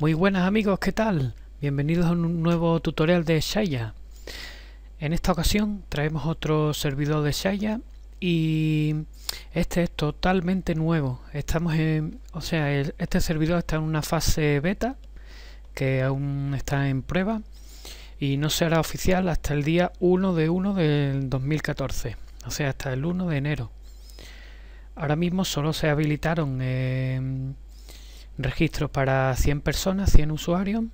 Muy buenas amigos, ¿qué tal? Bienvenidos a un nuevo tutorial de Shaya. En esta ocasión traemos otro servidor de Shaya y este es totalmente nuevo. Estamos en, o sea, este servidor está en una fase beta que aún está en prueba y no será oficial hasta el día 1 de 1 del 2014, o sea, hasta el 1 de enero. Ahora mismo solo se habilitaron registros para 100 personas, 100 usuarios.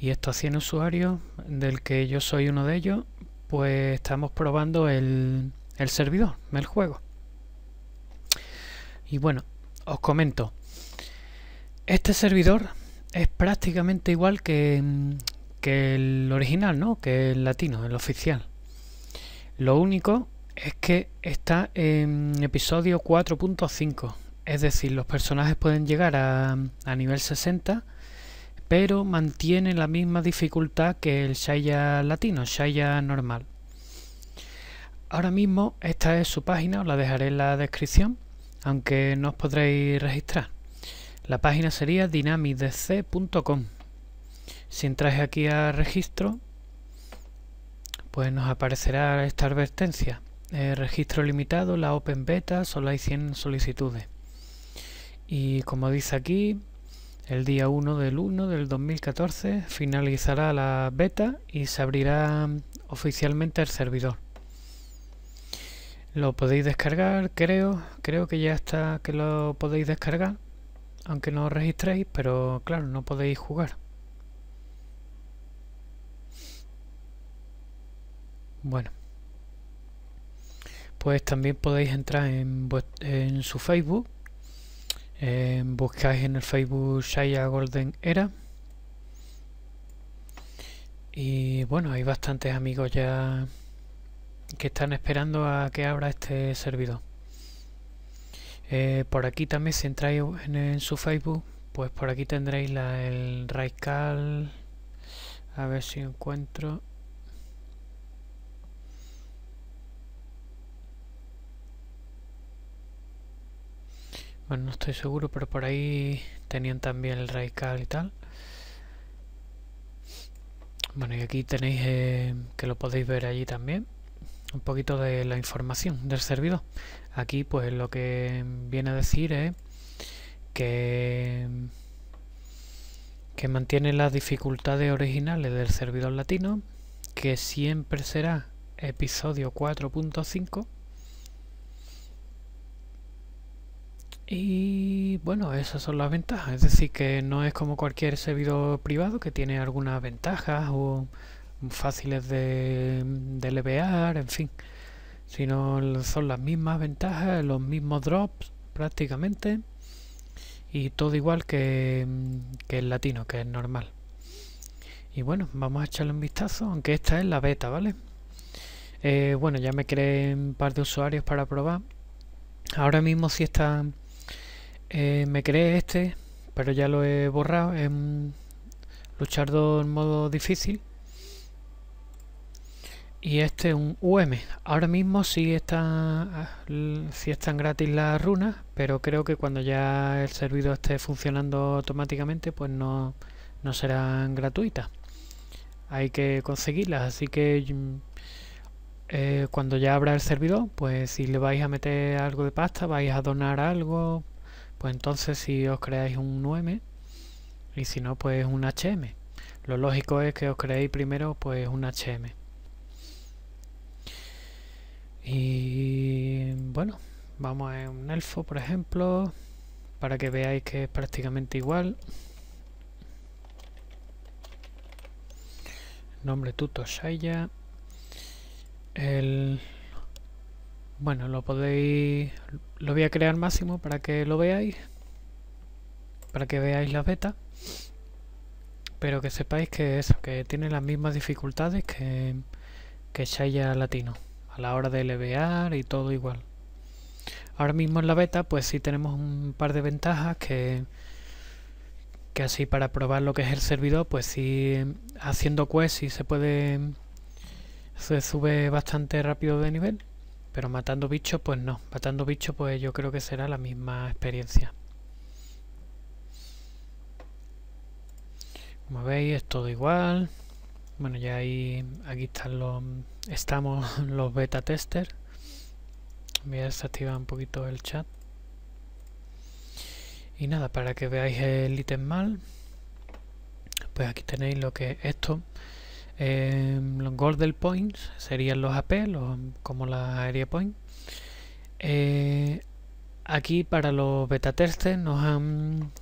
Y estos 100 usuarios, del que yo soy uno de ellos, pues estamos probando el, servidor, el juego. Y bueno, os comento. Este servidor es prácticamente igual que, que el original, ¿no? Que el latino, el oficial. Lo único es que está en episodio 4.5 es decir, los personajes pueden llegar a, nivel 60, pero mantienen la misma dificultad que el Shaya latino, Shaya normal. Ahora mismo esta es su página, os la dejaré en la descripción, aunque no os podréis registrar. La página sería dynamicdc.com. Si entráis aquí a registro, pues nos aparecerá esta advertencia. Eh, registro limitado, la Open Beta, solo hay 100 solicitudes. Y como dice aquí, el día 1 del 1 del 2014 finalizará la beta y se abrirá oficialmente el servidor. Lo podéis descargar, creo, creo que ya está que lo podéis descargar, aunque no registréis, pero claro, no podéis jugar. Bueno, pues también podéis entrar en su Facebook eh, buscáis en el Facebook Shaya Golden Era. Y bueno, hay bastantes amigos ya que están esperando a que abra este servidor. Eh, por aquí también, si entráis en, su Facebook, pues por aquí tendréis la, el Raical A ver si encuentro. Bueno, no estoy seguro, pero por ahí tenían también el radical y tal. Bueno, y aquí tenéis eh, que lo podéis ver allí también. Un poquito de la información del servidor. Aquí pues lo que viene a decir es que, que mantiene las dificultades originales del servidor latino, que siempre será episodio 4.5 Y bueno, esas son las ventajas. Es decir, que no es como cualquier servidor privado que tiene algunas ventajas o fáciles de, mm, de levear, en fin. Sino son las mismas ventajas, los mismos drops prácticamente. Y todo igual que, mm, el latino, que es normal. Y bueno, vamos a echarle un vistazo, aunque esta es la beta, ¿vale? Eh, bueno, ya me creé un par de usuarios para probar. Ahora mismo si están eh, me creé este, pero ya lo he borrado. En Luchardo en modo difícil. Y este es un UM. Ahora mismo sí está, sí están gratis las runas, pero creo que cuando ya el servidor esté funcionando automáticamente, pues no, no serán gratuitas. Hay que conseguirlas, así que mm, eh, cuando ya abra el servidor, pues si le vais a meter algo de pasta, vais a donar algo, pues entonces si os creáis un UM y si no pues un HM. Lo lógico es que os creéis primero pues un HM. Y bueno, vamos a un elfo por ejemplo, para que veáis que es prácticamente igual. Nombre tuto Shaya. El bueno, lo podéis... Lo voy a crear máximo para que lo veáis. Para que veáis la beta. Pero que sepáis que eso, que tiene las mismas dificultades que, que Shaya Latino. A la hora de levear y todo igual. Ahora mismo en la beta, pues sí tenemos un par de ventajas que... Que así para probar lo que es el servidor, pues sí haciendo quests sí se puede... Se sube bastante rápido de nivel pero matando bichos, pues no. Matando bichos, pues yo creo que será la misma experiencia. Como veis, es todo igual. Bueno, ya ahí, aquí están los, estamos los beta testers Voy a desactivar un poquito el chat. Y nada, para que veáis el ítem mal, pues aquí tenéis lo que es esto Em, los Golden Points serían los AP, como la Area Point. Eh, aquí para los beta testers nos han,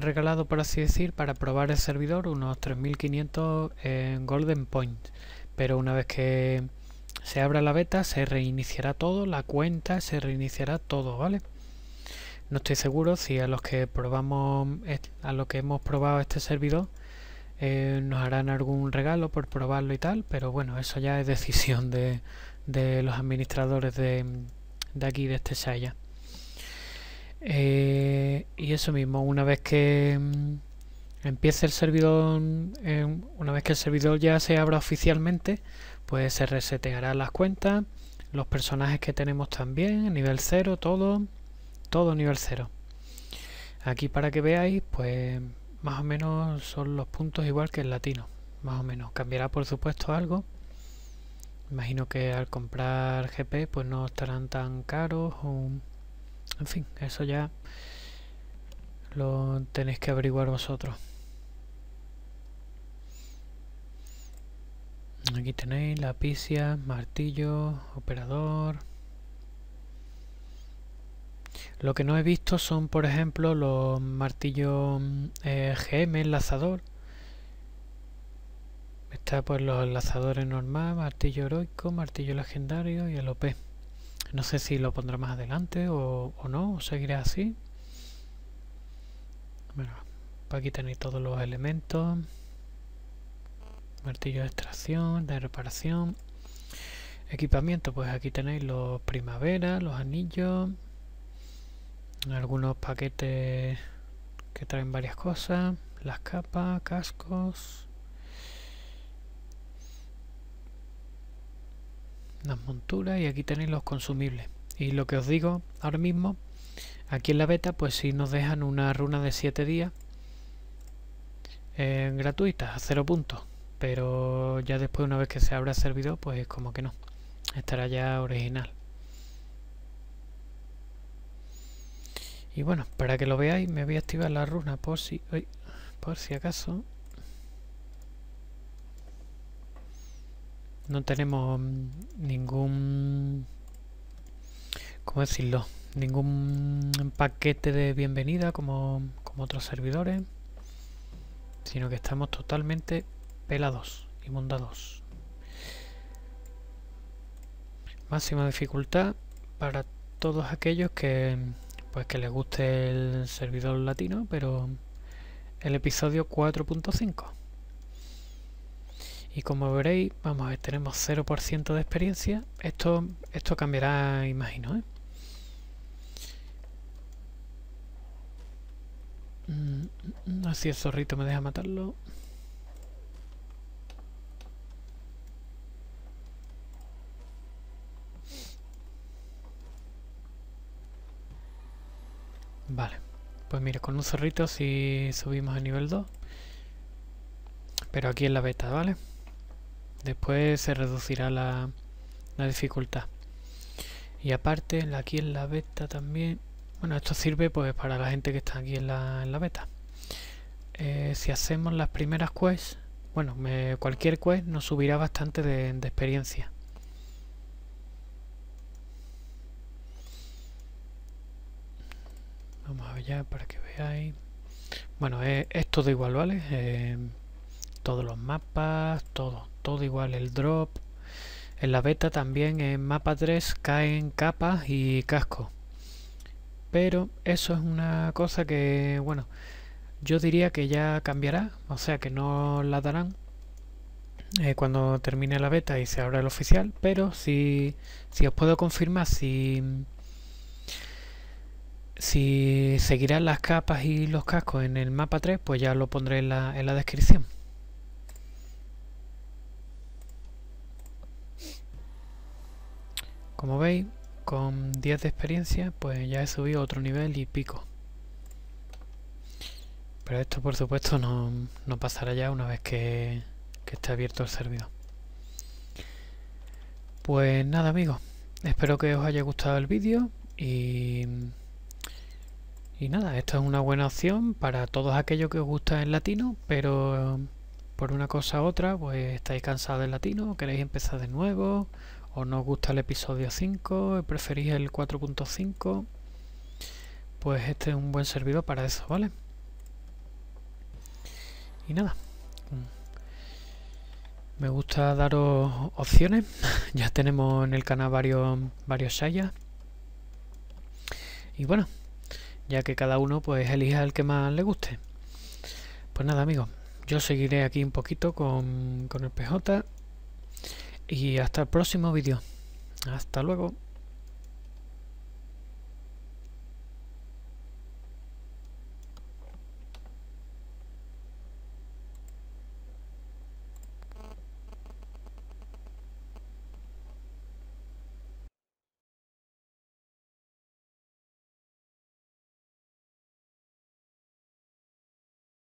regalado, por así decir, para probar el servidor unos 3500 eh, Golden Points. Pero una vez que se abra la beta, se reiniciará todo, la cuenta se reiniciará todo, ¿vale? No estoy seguro si a los que probamos, a los que hemos probado este servidor eh, nos harán algún regalo por probarlo y tal, pero bueno, eso ya es decisión de, los administradores de, aquí, de este Saya. Eh, y eso mismo, una vez que mm, empiece el servidor, eh, una vez que el servidor ya se abra oficialmente, pues se resetearán las cuentas, los personajes que tenemos también, nivel 0, todo, todo nivel 0. Aquí para que veáis, pues más o menos son los puntos igual que el latino, más o menos. Cambiará por supuesto algo. Imagino que al comprar GP pues no estarán tan caros En fin, eso ya lo tenéis que averiguar vosotros. Aquí tenéis la martillo, operador, lo que no he visto son, por ejemplo, los martillos eh, GM enlazador. Está pues los enlazadores normal, martillo heroico, martillo legendario y el OP. No sé si lo pondrá más adelante o, no, o seguiré así. Bueno, pues aquí tenéis todos los elementos. Martillo de extracción, de reparación. Equipamiento, pues aquí tenéis los primavera, los anillos, algunos paquetes que traen varias cosas las capas, cascos las monturas y aquí tenéis los consumibles y lo que os digo ahora mismo aquí en la beta pues si nos dejan una runa de 7 días eh, gratuita a 0 puntos pero ya después una vez que se abra el servidor pues como que no estará ya original Y bueno, para que lo veáis me voy a activar la runa por si, por si acaso. No tenemos ningún... ¿Cómo decirlo? Ningún paquete de bienvenida como, como otros servidores. Sino que estamos totalmente pelados, y mundados Máxima dificultad para todos aquellos que pues que le guste el servidor latino, pero el episodio 4.5. Y como veréis, vamos a ver, tenemos 0% de experiencia. Esto, esto cambiará, imagino, ¿eh? Mm, mm, mm, así el zorrito me deja matarlo. Pues mira, con un zorrito si subimos a nivel 2. Pero aquí en la beta, ¿vale? Después se reducirá la, dificultad. Y aparte, aquí en la beta también... Bueno, esto sirve pues para la gente que está aquí en la, beta. Eh, si hacemos las primeras quests... Bueno, cualquier quest nos subirá bastante de experiencia. ya para que veáis. Bueno, es todo igual, ¿vale? Em, todos los mapas, todo, todo igual, el drop. En la beta también en mapa 3 caen capas y casco. Pero eso es una cosa que, bueno, yo diría que ya cambiará, o sea que no la darán eh, cuando termine la beta y se abra el oficial, pero si, si os puedo confirmar si si seguirán las capas y los cascos en el mapa 3, pues ya lo pondré en la, descripción. Como veis, con 10 de experiencia, pues ya he subido otro nivel y pico. Pero esto, por supuesto, no, no pasará ya una vez que, que esté abierto el servidor. Pues nada, amigos. Espero que os haya gustado el vídeo y... Y nada, esta es una buena opción para todos aquellos que os gusta el latino, pero em, por una cosa u otra, pues estáis cansados del latino, queréis empezar de nuevo, o no os gusta el episodio 5, preferís el 4.5, pues este es un buen servidor para eso, ¿vale? Y nada, mm, me gusta daros opciones, ya tenemos en el canal varios, varios shayas. Y bueno, ya que cada uno pues elija el que más le guste. Pues nada amigos, yo seguiré aquí un poquito con, con el PJ y hasta el próximo vídeo. Hasta luego.